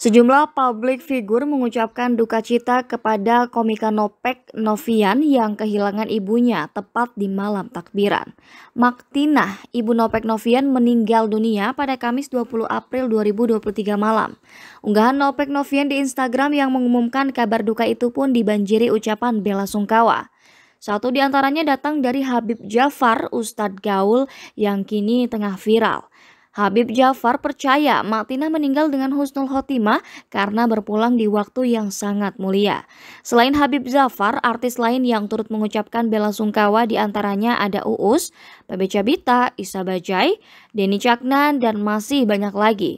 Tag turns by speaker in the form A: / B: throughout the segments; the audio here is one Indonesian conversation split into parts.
A: Sejumlah publik figur mengucapkan duka cita kepada komika Nopek Novian yang kehilangan ibunya tepat di malam takbiran. Maktinah, ibu Nopek Novian meninggal dunia pada Kamis 20 April 2023 malam. Unggahan Nopek Novian di Instagram yang mengumumkan kabar duka itu pun dibanjiri ucapan bela sungkawa. Satu di antaranya datang dari Habib Jafar, Ustadz Gaul yang kini tengah viral. Habib Jafar percaya Maktina meninggal dengan husnul khotimah karena berpulang di waktu yang sangat mulia. Selain Habib Jafar, artis lain yang turut mengucapkan bela sungkawa diantaranya ada Uus, Bebe Cabita, Isa Bajai, Denny Caknan, dan masih banyak lagi.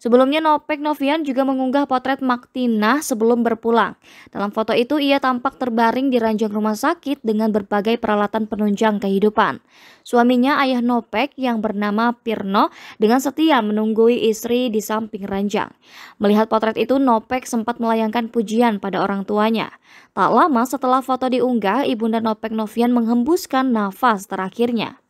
A: Sebelumnya Nopek Novian juga mengunggah potret Maktina sebelum berpulang. Dalam foto itu ia tampak terbaring di ranjang rumah sakit dengan berbagai peralatan penunjang kehidupan. Suaminya ayah Nopek yang bernama Pirno dengan setia menunggui istri di samping ranjang. Melihat potret itu Nopek sempat melayangkan pujian pada orang tuanya. Tak lama setelah foto diunggah, ibunda Nopek Novian menghembuskan nafas terakhirnya.